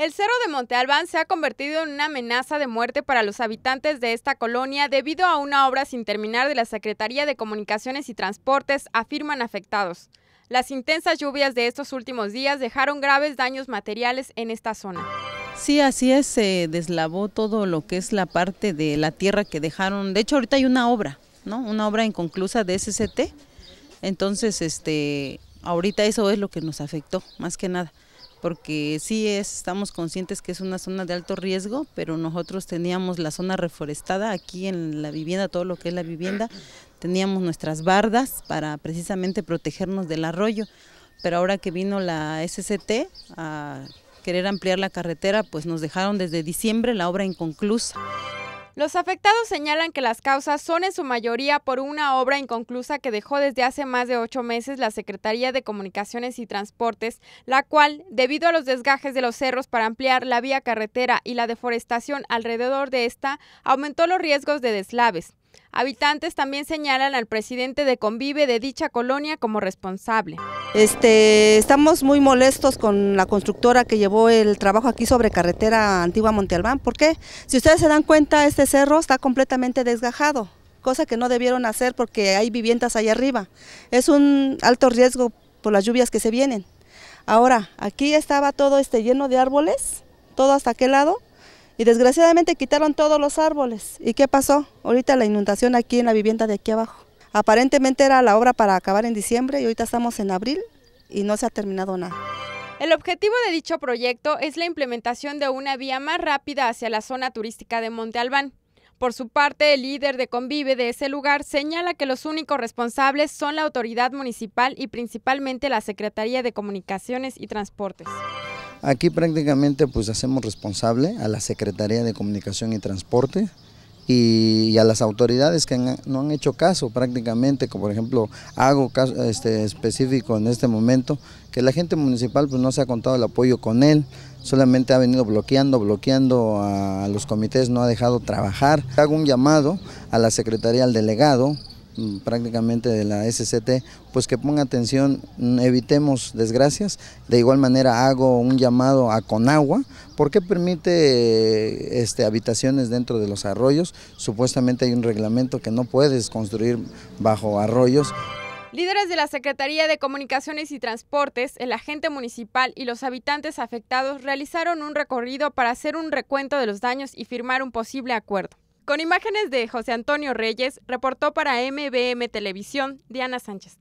El Cerro de Monte Albán se ha convertido en una amenaza de muerte para los habitantes de esta colonia debido a una obra sin terminar de la Secretaría de Comunicaciones y Transportes, afirman afectados. Las intensas lluvias de estos últimos días dejaron graves daños materiales en esta zona. Sí, así es, se deslavó todo lo que es la parte de la tierra que dejaron. De hecho, ahorita hay una obra, ¿no? Una obra inconclusa de SCT. Entonces, este, ahorita eso es lo que nos afectó, más que nada porque sí es, estamos conscientes que es una zona de alto riesgo, pero nosotros teníamos la zona reforestada aquí en la vivienda, todo lo que es la vivienda, teníamos nuestras bardas para precisamente protegernos del arroyo, pero ahora que vino la SCT a querer ampliar la carretera, pues nos dejaron desde diciembre la obra inconclusa. Los afectados señalan que las causas son en su mayoría por una obra inconclusa que dejó desde hace más de ocho meses la Secretaría de Comunicaciones y Transportes, la cual, debido a los desgajes de los cerros para ampliar la vía carretera y la deforestación alrededor de esta, aumentó los riesgos de deslaves. Habitantes también señalan al presidente de Convive de dicha colonia como responsable. Este, estamos muy molestos con la constructora que llevó el trabajo aquí sobre carretera antigua Montealbán. ¿Por qué? Si ustedes se dan cuenta, este cerro está completamente desgajado, cosa que no debieron hacer porque hay viviendas allá arriba. Es un alto riesgo por las lluvias que se vienen. Ahora, aquí estaba todo este lleno de árboles, todo hasta aquel lado, y desgraciadamente quitaron todos los árboles. ¿Y qué pasó? Ahorita la inundación aquí en la vivienda de aquí abajo. Aparentemente era la obra para acabar en diciembre y ahorita estamos en abril y no se ha terminado nada. El objetivo de dicho proyecto es la implementación de una vía más rápida hacia la zona turística de Monte Albán. Por su parte, el líder de Convive de ese lugar señala que los únicos responsables son la autoridad municipal y principalmente la Secretaría de Comunicaciones y Transportes. Aquí prácticamente pues hacemos responsable a la Secretaría de Comunicación y Transporte y, a las autoridades que no han hecho caso prácticamente, como por ejemplo hago caso este, específico en este momento, que la gente municipal pues, no se ha contado el apoyo con él, solamente ha venido bloqueando, bloqueando a los comités, no ha dejado trabajar. Hago un llamado a la Secretaría, al delegado, Mm, prácticamente de la SCT, pues que ponga atención, mm, evitemos desgracias. De igual manera hago un llamado a Conagua, porque permite eh, este, habitaciones dentro de los arroyos. Supuestamente hay un reglamento que no puedes construir bajo arroyos. Líderes de la Secretaría de Comunicaciones y Transportes, el agente municipal y los habitantes afectados realizaron un recorrido para hacer un recuento de los daños y firmar un posible acuerdo. Con imágenes de José Antonio Reyes, reportó para MBM Televisión Diana Sánchez.